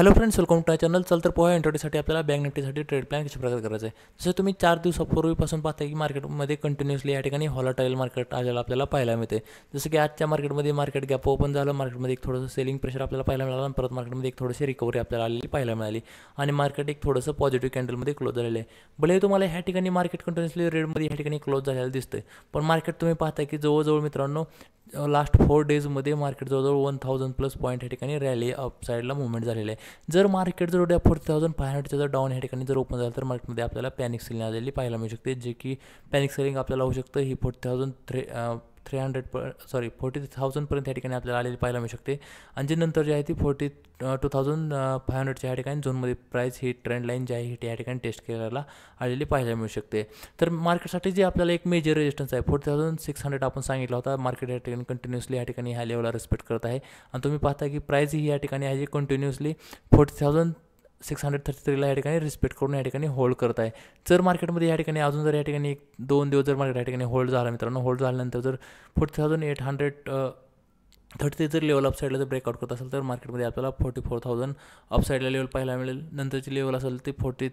hello friends welcome to I channel चल तर पोहा एंट्रीसाठी आपल्याला बँक निफ्टीसाठी ट्रेड प्लॅन कशा प्रकारे करायचं आहे जसं तुम्ही चार दिवसापूर्वीपासून पाहता की मार्केटमध्ये कंटिन्युअसली या ठिकाणी हॉलाटाईल मार्केट आलेलं आपल्याला पाहायला मिळते जसं की आजच्या मार्केटमध्ये मार्केट गॅप ओपन झालं मार्केटमध्ये एक थोडंसं सेलिंग प्रेशर आपल्याला पाहायला मिळालं परत मार्केटमध्ये एक थोडीशी रिकव्हरी आपल्याला आलेली पाहायला मिळाली आणि मार्केट एक थोडंसं पॉझिटिव्ह कॅन्डलमध्ये क्लोज झालेलं आहे भले तुम्हाला ह्या ठिकाणी मार्केट कंटिन्युअसली रेडमध्ये या ठिकाणी क्लोज झालेलं दिसतं पण मार्केट तुम्ही पाहता की जवळजवळ मित्रांनो लास्ट फोर डेजमध्ये मार्केट जवळजवळ वन थाउजंड प्लस पॉईंट या ठिकाणी रॅली अपसाईडला मुवमेंट झालेलं आहे जर मार्केट जर उद्या फोर थाउजंड फाय हंड्रेडच्या जर डाऊन या ठिकाणी जर ओपन झालं तर मार्केटमध्ये आपल्याला पॅनिक सेलिंग आलेली पाहायला मिळू शकते जे की पॅनिक सेलिंग आपल्याला होऊ शकतं ही four thousand three three hundred प सॉरी फोर्टी थाउजंडपर्यंत या ठिकाणी आपल्याला आलेली पाहायला मिळू शकते आणि जे नंतर जे आहे ती फोर्टी टू थाउजंड फाय हंड्रेडच्या ह्या ठिकाणी झोनमध्ये प्राईस ही ट्रेंड लाईन जी आहे ही या ठिकाणी टेस्ट केलेला आलेली पाहायला मिळू शकते तर मार्केटसाठी जे आपल्याला एक मेजर रेजिस्टन्स आहे फोर्टी थाउजंड सिक्स हंड्रेड आपण सांगितला होता मार्केट या ठिकाणी कंटिन्युअसली या ठिकाणी ह्या लेवलला रिस्पेक्ट करत आहे आणि तुम्ही पाहता की प्राईज ही या ठिकाणी आहे जी continuously forty thousand six hundred thirty थ्रीला या ठिकाणी रिस्पेक्ट करून या ठिकाणी होल्ड करत आहे जर मार्केटमध्ये या ठिकाणी अजून जर या ठिकाणी एक दोन दिवस जर मार्केट या ठिकाणी होल्ड झाला मित्रांनो होल्ड झाल्यानंतर जर forty thousand eight hundred thirty three जर लेवल अपसाईडला जर ब्रेकआउट करत असेल तर मार्केटमध्ये आपल्याला फोर्टी फोर थाउजंड अपसाईडला लेवल पाहायला मिळेल नंतरची लेवल असेल ती forty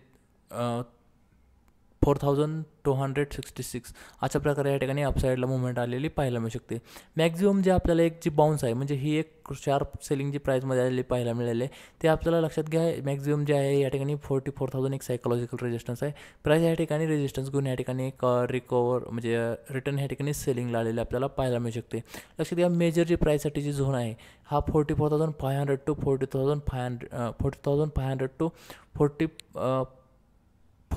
four thousand two hundred sixty six अशा प्रकारे या ठिकाणी अपसाईडला मुवमेंट आलेली पाहायला मिळू शकते मॅक्झिमम जे आपल्याला एक जी बाउन्स आहे म्हणजे ही एक शार्प सेलिंग जी प्राईजमध्ये आलेली पाहायला मिळाली आहे ते आपल्याला लक्षात घ्या मॅक्झिमम जे आहे या ठिकाणी फोर्टी फोर थाउजंड एक सायकोलॉजिकल रेजिस्टन्स आहे प्राईज या ठिकाणी रेजिस्टन्स घेऊन या ठिकाणी एक रिकवर म्हणजे रिटर्न या ठिकाणी सेलिंगला आलेली आपल्याला पाहायला मिळू शकते लक्षात घ्या मेजर जी प्राईजसाठी जी झोन आहे हा forty four thousand five hundred to forty thousand five hundred forty thousand five hundred to forty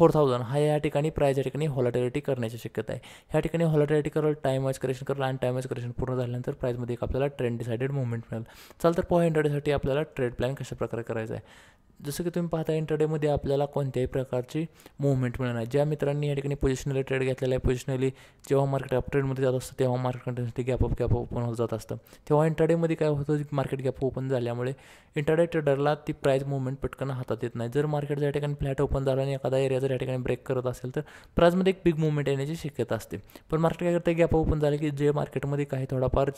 four thousand हा या ठिकाणी प्राईज या ठिकाणी हॉलॉटॅलिटी करण्याची शक्यता आहे ह्या ठिकाणी हॉलॉटॅलिटी करल वाज करेक्शन करलं आणि वाईज करेक्शन पूर्ण झाल्यानंतर प्राईजमध्ये एक आपल्याला ट्रेंड डिसाइडेड मुवमेंट मिळेल चाल तर पॉ इंटरडेसाठी आपल्याला ट्रेड प्लॅन कशाप्रकारे करायचा आहे जसं की तुम्ही पाहता इंटरडेमध्ये आपल्याला कोणत्याही प्रकारची मुवमेंट मिळणार नाही ज्या मित्रांनी या ठिकाणी पोझिशनली ट्रेड घेतलेला आहे पोझिशनली जेव्हा मार्केट अप ट्रेडमध्ये जात असतं तेव्हा market continuously gap up gap open होत जात असतं तेव्हा इंटरडेमध्ये काय होतं मार्केट गॅप ओपन झाल्यामुळे इंटरडे ट्रेडरला ती प्राईज मुवमेंट पटकन हातात येत नाही जर मार्केट या ठिकाणी फ्लॅट ओपन झालं आणि एखादा एरिया जर या ठिकाणी ब्रेक करत असेल तर प्राजमध्ये एक बिग मुवमेंट येण्याची शक्यता असते पण मार्केट काय करते गॅप ओपन झाले की जे मार्केटमध्ये काही थोडाफार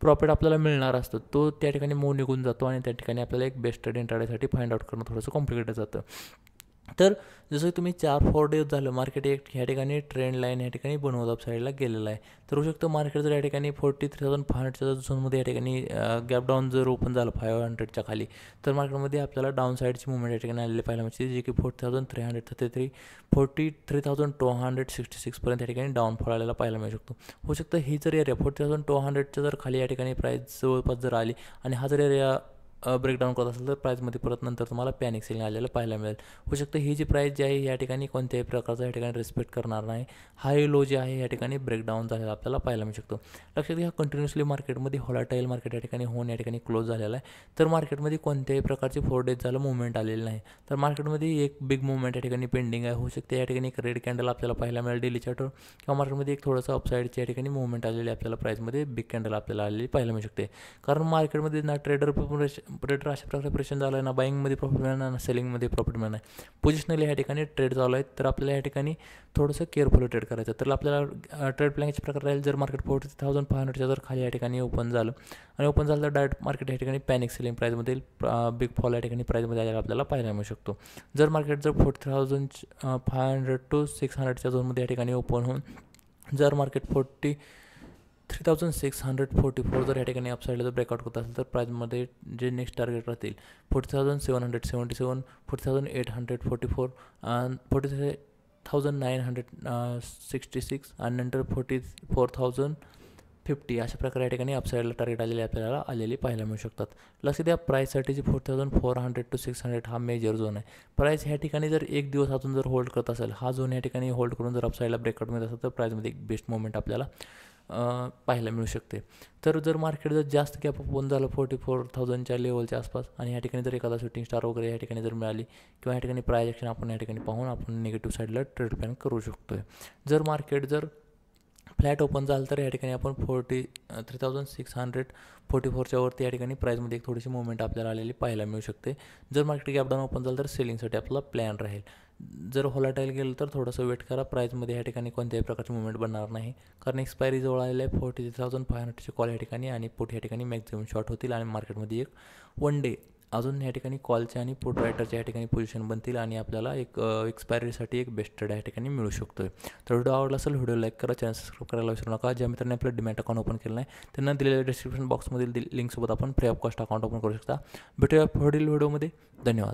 प्रॉफिट आपल्याला मिळणार असतो तो त्या ठिकाणी मऊ निघून जातो आणि त्या ठिकाणी आपल्याला एक बेस्ट ट्रेड इंट्राडेसाठी फाइंड आउट करणं थोडंसं कॉम्प्लिकेटेड जातं तर जसं तुम्ही चार फोर डेज झालं मार्केट एक ह्या ठिकाणी ट्रेंड लाईन या ठिकाणी बनवत साईडला गेलेला आहे तर होऊ शकतो मार्केट जर या ठिकाणी फोर्टी थ्री थाउजंड फाय हंड्रेडच्या झोनमध्ये या ठिकाणी गॅप डाऊन जर ओपन झालं फाय हंड्रेडच्या खाली तर मार्केटमध्ये आपल्याला डाऊन साईडची मुवमेंट या ठिकाणी आलेली पाहायला मिळते जे की forty thousand three hundred thirty three forty three thousand two hundred sixty सिक्सपर्यंत या ठिकाणी डाऊन फॉल आलेला पाहायला मिळू शकतो होऊ शकतं ही जर एरिया फोर्टी थाउजंड टू हंड्रेडच्या जर खाली या ठिकाणी प्राईस जवळपास जर आली आणि हा जर एरिया ब्रेकडाऊन करत असेल तर प्राईजमध्ये परत नंतर तुम्हाला पॅनिक सेलिंग आलेलं पाहायला मिळेल होऊ शकतं ही जी प्राईज जी आहे या ठिकाणी कोणत्याही प्रकारचा या ठिकाणी रिस्पेक्ट करणार नाही हाय लो जे आहे या ठिकाणी ब्रेकडाऊन झालेला आपल्याला पाहायला मिळू शकतो लक्षात घ्या कंटिन्युअसली मार्केटमध्ये होलाटाईल मार्केट या ठिकाणी होऊन या ठिकाणी क्लोज झालेला आहे तर मार्केटमध्ये कोणत्याही प्रकारचे फोर डेज झालं मुवमेंट आलेली नाही तर मार्केटमध्ये एक बिग मुवमेंट या ठिकाणी पेंडिंग आहे होऊ शकते या ठिकाणी एक रेड कॅन्डल आपल्याला पाहायला मिळेल डेली चार्टवर किंवा मार्केटमध्ये एक थोडंसं अपसाईडच्या या ठिकाणी मुवमेंट आलेली आपल्याला प्राईजमध्ये बिग कॅन्डल आपल्याला आलेली पाहायला मिळू शकते कारण मार्केटमध्ये ना ट्रेडर ट्रेडर अशा प्रकारे प्रेशन झाला आहे ना बाईंगमध्ये प्रॉफिट मिळणार ना सेलिंगमध्ये प्रॉफिट मिळणार आहे पोजिशनली ह्या ठिकाणी ट्रेड चालू आहे तर आपल्याला या ठिकाणी थोडंसं केअरफुल ट्रेड करायचं तर आपल्याला ट्रेड प्लॅनचे प्रकार राहील जर मार्केट फोर्टी थाउजंड फाय हंड्रेडच्या जर खाली या ठिकाणी ओपन झालं आणि ओपन झालं तर डायरेक्ट मार्केट या ठिकाणी पॅनिक सेलिंग प्राईजमध्ये बिग फॉल या ठिकाणी प्राईजमध्ये आलेला आपल्याला पाहायला मिळू शकतो जर मार्केट जर forty thousand five hundred to six हंड्रेडच्या झोनमध्ये या ठिकाणी ओपन होऊन जर market forty three thousand six hundred forty four जर या ठिकाणी अपसाईडला जर ब्रेकआउट होत असेल तर प्राईजमध्ये जे नेक्स्ट टार्गेट राहतील forty thousand seven hundred seventy seven forty thousand eight hundred forty four forty thousand nine hundred sixty six आणि नंतर फोर्टी फोर थाउजंड फिफ्टी अशा प्रकारे या ठिकाणी अपसाईडला टार्गेट आलेले आपल्याला आलेले पाहायला मिळू शकतात लक्ष द्या प्राईससाठी जे four thousand four hundred to six hundred हा मेजर झोन आहे प्राईस ह्या ठिकाणी जर एक दिवस अजून जर होल्ड करत असेल हा झोन या ठिकाणी होल्ड करून जर अपसाईडला ब्रेकआउट मिळत असेल तर प्राईजमध्ये एक बेस्ट मुवमेंट आपल्याला पाहायला मिळू शकते तर जर मार्केट जर जास्त गॅप होऊन झालं फोर्टी फोर थाउजंडच्या लेवलच्या आसपास आणि या ठिकाणी जर एखादा शूटिंग स्टार वगैरे या ठिकाणी जर मिळाली किंवा या ठिकाणी प्रायजेक्शन आपण या ठिकाणी पाहून आपण निगेटिव्ह साईडला ट्रेड प्लॅन करू शकतो आहे जर मार्केट जर फ्लॅट ओपन झालं तर या ठिकाणी आपण forty three thousand six hundred forty फोरच्यावरती या ठिकाणी प्राईजमध्ये एक थोडीशी मुवमेंट आपल्याला आलेली पाहायला मिळू शकते जर मार्केट डाऊन ओपन झालं तर सेलिंगसाठी आपला प्लॅन राहील जर होलाटाईल गेलं तर थोडंसं वेट करा प्राईजमध्ये या ठिकाणी कोणत्याही प्रकारची मुवमेंट बनणार नाही कारण एक्सपायरी जवळ आलेलं आहे फोर्टी थ्री थाउजंड फाय हंड्रेडची कॉल या ठिकाणी आणि पोट या ठिकाणी मॅक्झिमम शॉर्ट होतील आणि मार्केटमध्ये एक वन डे अजून या ठिकाणी कॉलच्या आणि पुट रायटरच्या या ठिकाणी पोझिशन बनतील आणि आपल्याला एक एक्सपायरीसाठी एक बेस्ट ट्रेड या ठिकाणी मिळू शकतो तर व्हिडिओ आवडला असेल व्हिडिओ लाईक करा चॅनल सबस्क्राईब करायला विसरू नका ज्या मित्रांनी आपलं डिमॅट अकाउंट ओपन केलं नाही त्यांना दिलेल्या डिस्क्रिप्शन बॉक्समधील लिंकसोबत आपण free of cost account open करू शकता भेटूया पुढील व्हिडिओमध्ये धन्यवाद